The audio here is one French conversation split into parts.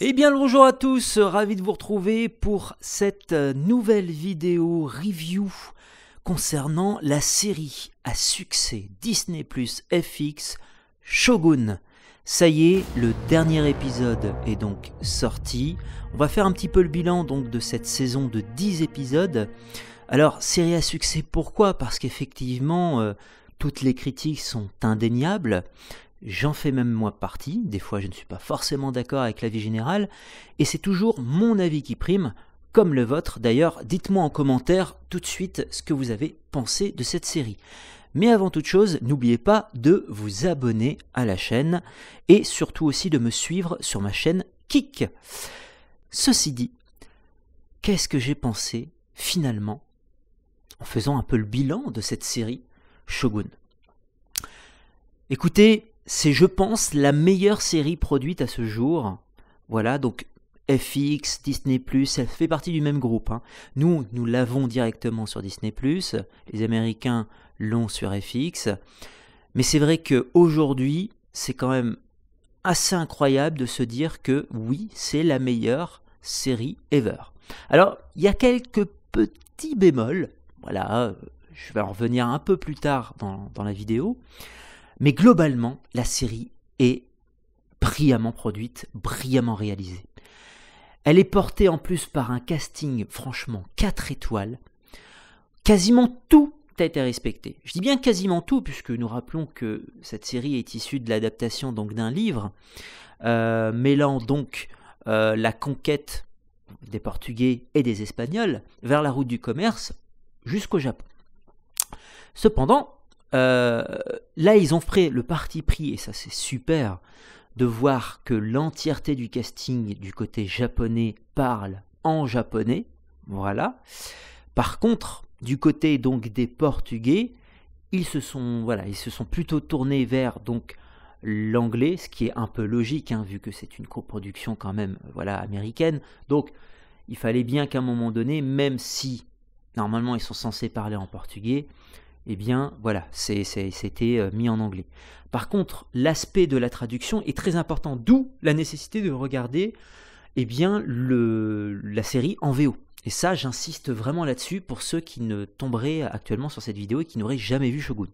Et eh bien le bonjour à tous, ravi de vous retrouver pour cette nouvelle vidéo review concernant la série à succès Disney Plus FX Shogun. Ça y est, le dernier épisode est donc sorti. On va faire un petit peu le bilan donc de cette saison de 10 épisodes. Alors, série à succès pourquoi Parce qu'effectivement, euh, toutes les critiques sont indéniables j'en fais même moi partie, des fois je ne suis pas forcément d'accord avec l'avis général, et c'est toujours mon avis qui prime, comme le vôtre d'ailleurs, dites-moi en commentaire tout de suite ce que vous avez pensé de cette série. Mais avant toute chose, n'oubliez pas de vous abonner à la chaîne et surtout aussi de me suivre sur ma chaîne Kik. Ceci dit, qu'est-ce que j'ai pensé finalement en faisant un peu le bilan de cette série Shogun Écoutez, c'est, je pense, la meilleure série produite à ce jour. Voilà, donc FX, Disney ⁇ elle fait partie du même groupe. Hein. Nous, nous l'avons directement sur Disney ⁇ les Américains l'ont sur FX. Mais c'est vrai qu'aujourd'hui, c'est quand même assez incroyable de se dire que oui, c'est la meilleure série ever. Alors, il y a quelques petits bémols, voilà, euh, je vais en revenir un peu plus tard dans, dans la vidéo. Mais globalement, la série est brillamment produite, brillamment réalisée. Elle est portée en plus par un casting franchement 4 étoiles. Quasiment tout a été respecté. Je dis bien quasiment tout, puisque nous rappelons que cette série est issue de l'adaptation donc d'un livre, euh, mêlant donc euh, la conquête des Portugais et des Espagnols vers la route du commerce jusqu'au Japon. Cependant, euh, là, ils ont pris le parti pris, et ça c'est super, de voir que l'entièreté du casting du côté japonais parle en japonais. Voilà. Par contre, du côté donc des Portugais, ils se sont, voilà, ils se sont plutôt tournés vers donc l'anglais, ce qui est un peu logique hein, vu que c'est une coproduction quand même, voilà, américaine. Donc, il fallait bien qu'à un moment donné, même si normalement ils sont censés parler en portugais, eh bien voilà, c'était euh, mis en anglais. Par contre, l'aspect de la traduction est très important, d'où la nécessité de regarder eh bien, la série en VO. Et ça, j'insiste vraiment là-dessus pour ceux qui ne tomberaient actuellement sur cette vidéo et qui n'auraient jamais vu Shogun.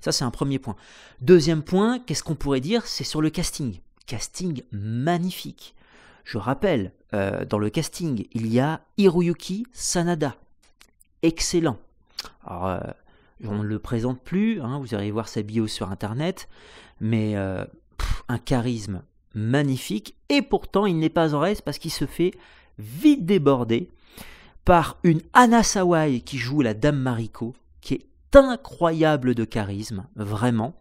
Ça, c'est un premier point. Deuxième point, qu'est-ce qu'on pourrait dire C'est sur le casting. Casting magnifique. Je rappelle, euh, dans le casting, il y a Hiroyuki Sanada. Excellent. Alors, euh, on ne le présente plus, hein, vous allez voir sa bio sur internet, mais euh, un charisme magnifique, et pourtant il n'est pas en reste parce qu'il se fait vite déborder par une Anna Sawai qui joue la Dame Mariko, qui est incroyable de charisme, vraiment.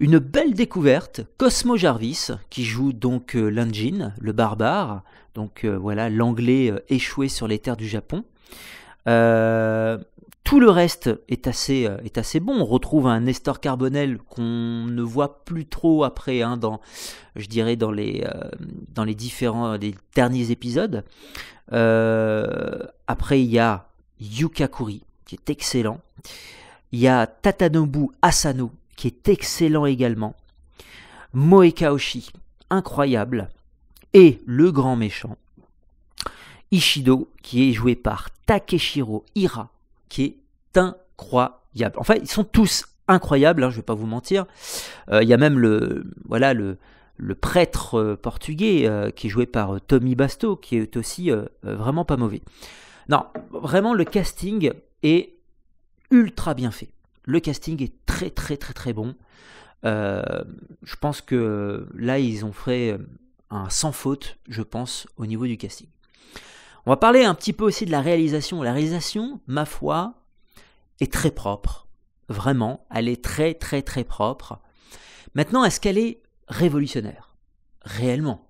Une belle découverte, Cosmo Jarvis, qui joue donc euh, l'Anjin, le barbare, donc euh, voilà l'anglais échoué sur les terres du Japon. Euh, tout le reste est assez, euh, est assez bon. On retrouve un Nestor Carbonel qu'on ne voit plus trop après, hein, dans, je dirais, dans les, euh, dans les différents derniers épisodes. Euh, après, il y a Yukakuri qui est excellent. Il y a Tatanobu Asano, qui est excellent également. Moekaoshi, incroyable. Et le grand méchant, Ishido, qui est joué par Takeshiro Hira, qui est incroyable. Enfin, ils sont tous incroyables, hein, je ne vais pas vous mentir. Euh, il y a même le, voilà, le, le prêtre euh, portugais euh, qui est joué par Tommy Basto, qui est aussi vraiment pas mauvais. Non, vraiment, le casting est ultra bien fait. Le casting est très, très, très, très bon. je pense que là, ils ont fait un sans faute, je pense, au niveau du casting. On va parler un petit peu aussi de la réalisation. La réalisation, ma foi, est très propre. Vraiment, elle est très très très propre. Maintenant, est-ce qu'elle est révolutionnaire Réellement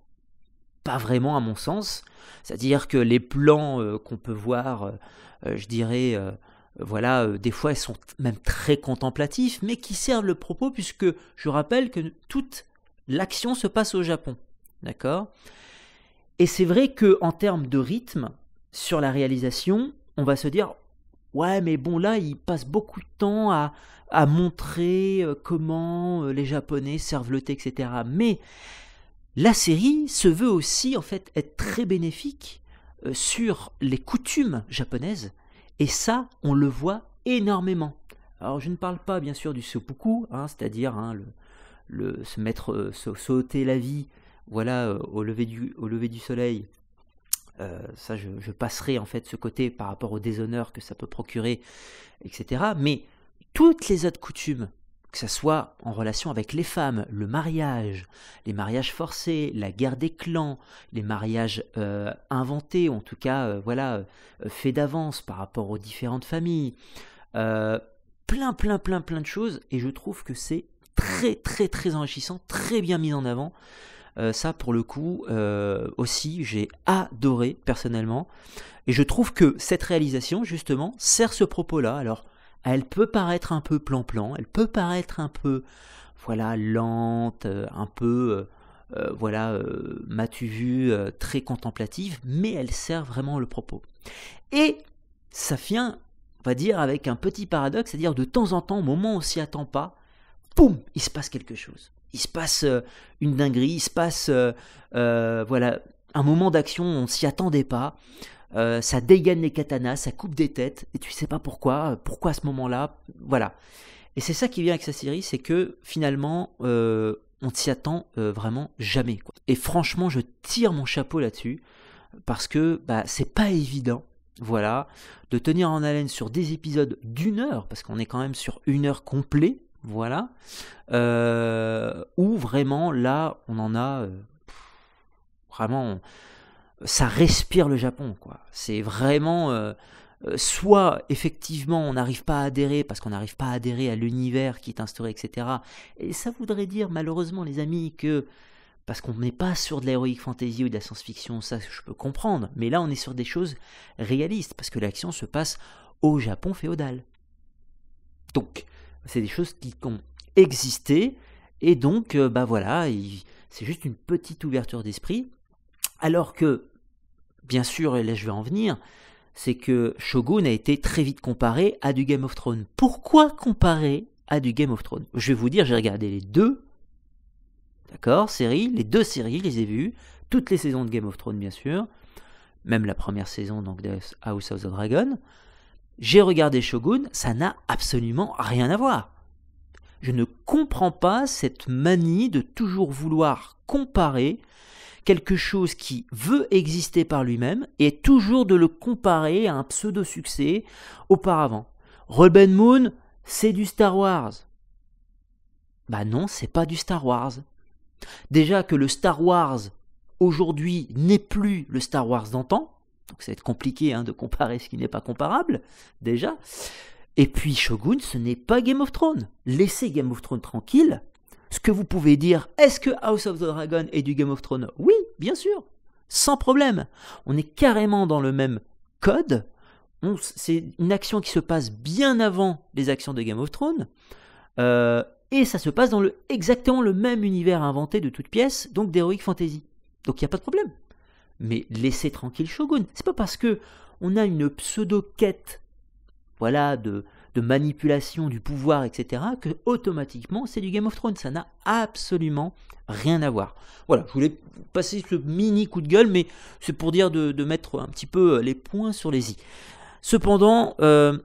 Pas vraiment à mon sens. C'est-à-dire que les plans euh, qu'on peut voir, euh, euh, je dirais, voilà, des fois ils sont même très contemplatifs, mais qui servent le propos puisque je rappelle que toute l'action se passe au Japon. D'accord et c'est vrai que en termes de rythme, sur la réalisation, on va se dire ouais, mais bon là, il passe beaucoup de temps à, à montrer euh, comment euh, les Japonais servent le thé, etc. Mais la série se veut aussi en fait être très bénéfique euh, sur les coutumes japonaises, et ça, on le voit énormément. Alors je ne parle pas bien sûr du seppuku, hein, c'est-à-dire hein, le, le, se mettre, sauter la vie voilà, euh, au lever du, au lever du soleil, euh, ça je, passerai en fait ce côté par rapport au déshonneur que ça peut procurer, etc. Mais toutes les autres coutumes, que ça soit en relation avec les femmes, le mariage, les mariages forcés, la guerre des clans, les mariages euh, inventés, en tout cas voilà, faits d'avance par rapport aux différentes familles, plein plein plein plein de choses, et je trouve que c'est très très très enrichissant, très bien mis en avant. Euh, ça, pour le coup, euh, aussi, j'ai adoré personnellement. Et je trouve que cette réalisation, justement, sert ce propos-là. Alors, elle peut paraître un peu plan-plan, elle peut paraître un peu, voilà, lente, euh, un peu, voilà, m'as-tu vu, très contemplative, mais elle sert vraiment le propos. Et ça vient, on va dire, avec un petit paradoxe, c'est-à-dire de temps en temps, au moment où on s'y attend pas, poum, il se passe quelque chose il se passe euh, une dinguerie, il se passe euh, euh, voilà un moment d'action, on s'y attendait pas. ça dégaine les katanas, ça coupe des têtes, et tu sais pas pourquoi, pourquoi à ce moment-là, voilà. Et c'est ça qui vient avec sa série, c'est que finalement, on ne s'y attend vraiment jamais. Et franchement, je tire mon chapeau là-dessus, parce que bah, c'est pas évident voilà, de tenir en haleine sur des épisodes d'une heure, parce qu'on est quand même sur une heure complète, voilà. Euh, ou vraiment, là, on en a. Euh, vraiment. ça respire le Japon, quoi. C'est vraiment. Euh, soit effectivement on n'arrive pas à adhérer parce qu'on n'arrive pas à adhérer à l'univers qui est instauré, etc. Et ça voudrait dire malheureusement les amis que parce qu'on n'est pas sur de l'héroïque fantasy ou de la science-fiction, ça je peux comprendre, mais là on est sur des choses réalistes, parce que l'action se passe au Japon féodal. Donc, c'est des choses qui ont existé. Et donc, euh, bah voilà, c'est juste une petite ouverture d'esprit. Alors que, bien sûr, et là je vais en venir, c'est que Shogun a été très vite comparé à du Game of Thrones. Pourquoi comparer à du Game of Thrones Je vais vous dire, j'ai regardé les deux, d'accord, séries, les deux séries, les ai vues, toutes les saisons de Game of Thrones bien sûr, même la première saison donc de House of the Dragon j'ai regardé Shogun, ça n'a absolument rien à voir. Je ne comprends pas cette manie de toujours vouloir comparer quelque chose qui veut exister par lui-même et toujours de le comparer à un pseudo-succès auparavant. Robin Moon, c'est du Star Wars. Bah non, c'est pas du Star Wars. Déjà que le Star Wars aujourd'hui n'est plus le Star Wars d'antan, donc ça va être compliqué hein, de comparer ce qui n'est pas comparable, déjà. Et puis Shogun, ce n'est pas Game of Thrones. Laissez Game of Thrones tranquille. Ce que vous pouvez dire, est-ce que House of the Dragon est du Game of Thrones Oui, bien sûr, sans problème. On est carrément dans le même code. C'est une action qui se passe bien avant les actions de Game of Thrones. Euh, et ça se passe dans le, exactement le même univers inventé de toutes pièces, donc d'Heroic Fantasy. Donc il n'y a pas de problème mais laissez tranquille Shogun. C'est pas parce que on a une pseudo quête, voilà, de, manipulation du pouvoir, etc., que automatiquement c'est du Game of Thrones. Ça n'a absolument rien à voir. Voilà, je voulais passer ce mini coup de gueule, mais c'est pour dire de, mettre un petit peu euh, les points sur les i. Cependant, euh,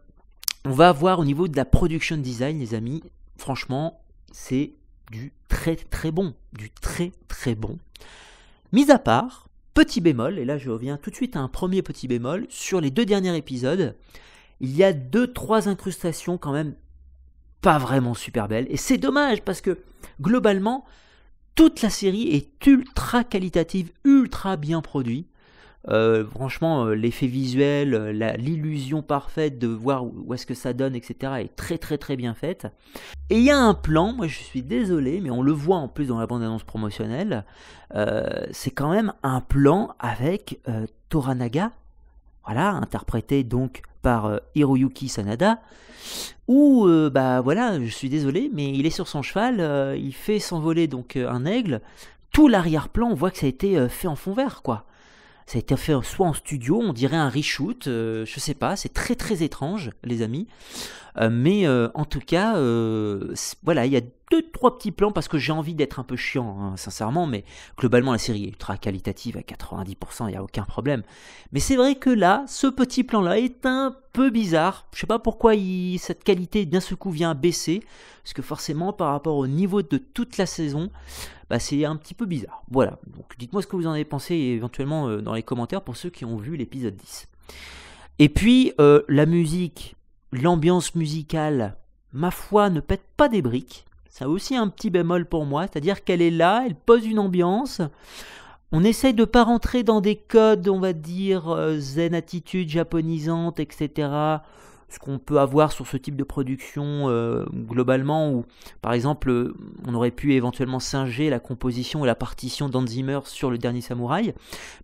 on va voir au niveau de la production design, les amis. Franchement, c'est du très très bon, du très très bon. Mis à part Petit bémol, et là je reviens tout de suite à un premier petit bémol, sur les deux derniers épisodes, il y a deux, trois incrustations quand même pas vraiment super belles. Et c'est dommage parce que globalement, toute la série est ultra qualitative, ultra bien produite. Euh, franchement, euh, l'effet visuel, euh, l'illusion parfaite de voir où, est-ce que ça donne, etc., est très très très bien faite. Et il y a un plan, moi je suis désolé, mais on le voit en plus dans la bande-annonce promotionnelle, c'est quand même un plan avec Toranaga, voilà, interprété donc par Hiroyuki Sanada, où, bah voilà, je suis désolé, mais il est sur son cheval, il fait s'envoler donc un aigle, tout l'arrière-plan, on voit que ça a été fait en fond vert, quoi. Ça a été fait soit en studio, on dirait un reshoot, euh, je sais pas, c'est très très étrange, les amis. Euh, mais euh, en tout cas, euh, voilà, il y a deux, trois petits plans parce que j'ai envie d'être un peu chiant, hein, sincèrement, mais globalement la série est ultra qualitative à 90%, il n'y a aucun problème. Mais c'est vrai que là, ce petit plan-là est un peu bizarre. Je sais pas pourquoi cette qualité d'un seul coup vient baisser, parce que forcément par rapport au niveau de toute la saison, bah, c'est un petit peu bizarre. Voilà, donc dites-moi ce que vous en avez pensé éventuellement euh, dans les commentaires pour ceux qui ont vu l'épisode 10. Et puis, euh, la musique, l'ambiance musicale, ma foi, ne pète pas des briques ça a aussi un petit bémol pour moi, c'est-à-dire qu'elle est là, elle pose une ambiance. On essaye de ne pas rentrer dans des codes, on va dire, euh, zen attitude japonisante, etc. Ce qu'on peut avoir sur ce type de production euh, globalement, où par exemple on aurait pu éventuellement singer la composition et la partition d'Anzimer sur le dernier samouraï.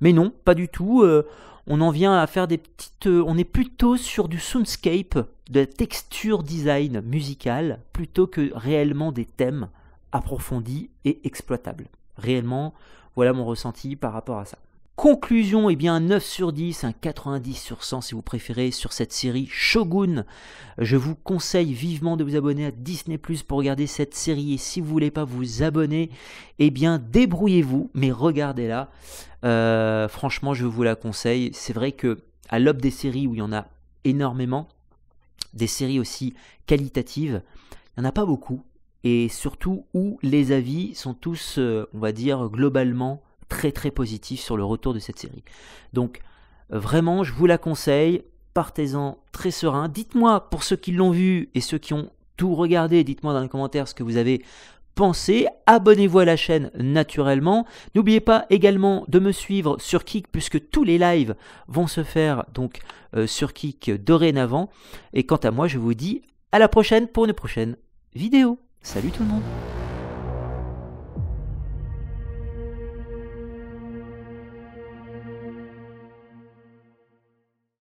Mais non, pas du tout. Euh, on en vient à faire des petites. on est plutôt sur du soundscape, de la texture design musicale plutôt que réellement des thèmes approfondis et exploitables. Réellement, voilà mon ressenti par rapport à ça. Conclusion, eh bien un 9 sur 10, un 90 sur 100 si vous préférez sur cette série Shogun. Je vous conseille vivement de vous abonner à Disney Plus pour regarder cette série et si vous voulez pas vous abonner, eh bien débrouillez-vous, mais regardez-la. Euh, franchement, je vous la conseille. C'est vrai que à l'aube des séries où il y en a énormément, des séries aussi qualitatives. Il n'y en a pas beaucoup, et surtout où les avis sont tous, euh, on va dire, globalement très très positifs sur le retour de cette série. Donc vraiment, je vous la conseille, partez-en très serein. Dites-moi, pour ceux qui l'ont vu et ceux qui ont tout regardé, dites-moi dans les commentaires ce que vous avez pensez. Abonnez-vous à la chaîne naturellement. N'oubliez pas également de me suivre sur Kik puisque tous les lives vont se faire donc euh, sur Kik dorénavant. Et quant à moi, je vous dis à la prochaine pour une prochaine vidéo. Salut tout le monde